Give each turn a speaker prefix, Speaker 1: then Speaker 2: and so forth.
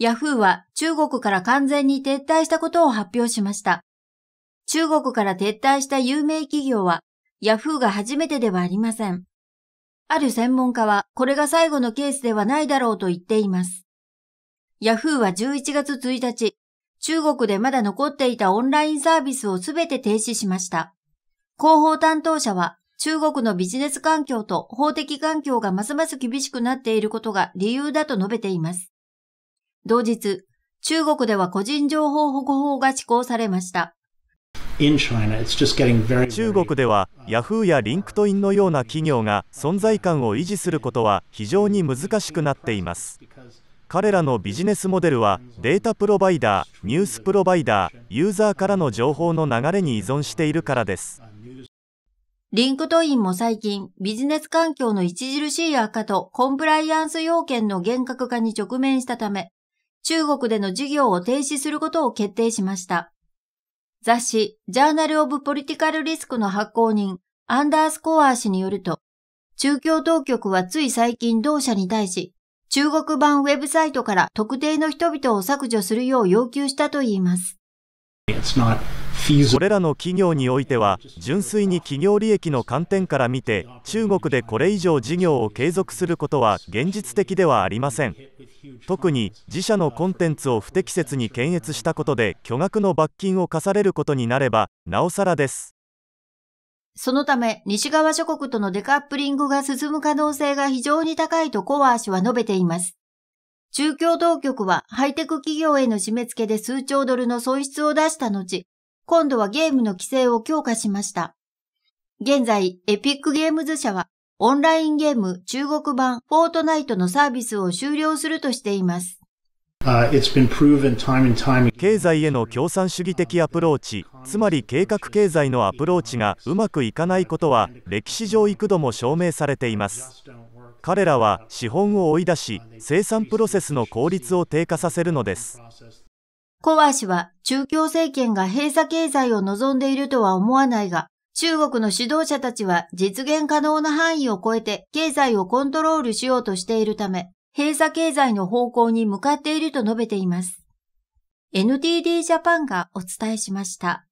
Speaker 1: ヤフーは中国から完全に撤退したことを発表しました。中国から撤退した有名企業はヤフーが初めてではありません。ある専門家はこれが最後のケースではないだろうと言っています。ヤフーは11月1日、中国でまだ残っていたオンラインサービスをすべて停止しました。広報担当者は中国のビジネス環境と法的環境がますます厳しくなっていることが理由だと述べています。同日、中国では個人情報保護法が施行されました。
Speaker 2: 中国では、ヤフーやリンクトインのような企業が存在感を維持することは非常に難しくなっています。彼らのビジネスモデルはデータプロバイダー、ニュースプロバイダー、ユーザーからの情報の流れに依存しているからです。
Speaker 1: リンクトインも最近、ビジネス環境の著しい悪化とコンプライアンス要件の厳格化に直面したため、中国での事業を停止することを決定しました。雑誌、ジャーナル・オブ・ポリティカル・リスクの発行人、アンダースコア氏によると、中共当局はつい最近同社に対し、中国版ウェブサイトから特定の人々を削除するよう要求したといいます。
Speaker 2: It's not これらの企業においては純粋に企業利益の観点から見て中国でこれ以上事業を継続することは現実的ではありません特に自社のコンテンツを不適切に検閲したことで巨額の罰金を課されることになればなおさらです
Speaker 1: そのため、西側諸国とのデカップリングが進む可能性が非常に高いとコワー氏は述べています。中共当局はハイテク企業への締め付けで数兆ドルの損失を出した後、今度はゲームの規制を強化しました。現在、エピックゲームズ社は、オンラインゲーム中国版フォートナイトのサービスを終了するとしています。
Speaker 2: 経済への共産主義的アプローチつまり計画経済のアプローチがうまくいかないことは歴史上幾度も証明されています彼らは資本を追い出し生産プロセスの効率を低下させるのです
Speaker 1: コワー氏は中共政権が閉鎖経済を望んでいるとは思わないが、中国の指導者たちは実現可能な範囲を超えて経済をコントロールしようとしているため、閉鎖経済の方向に向かっていると述べています。NTD ジャパンがお伝えしました。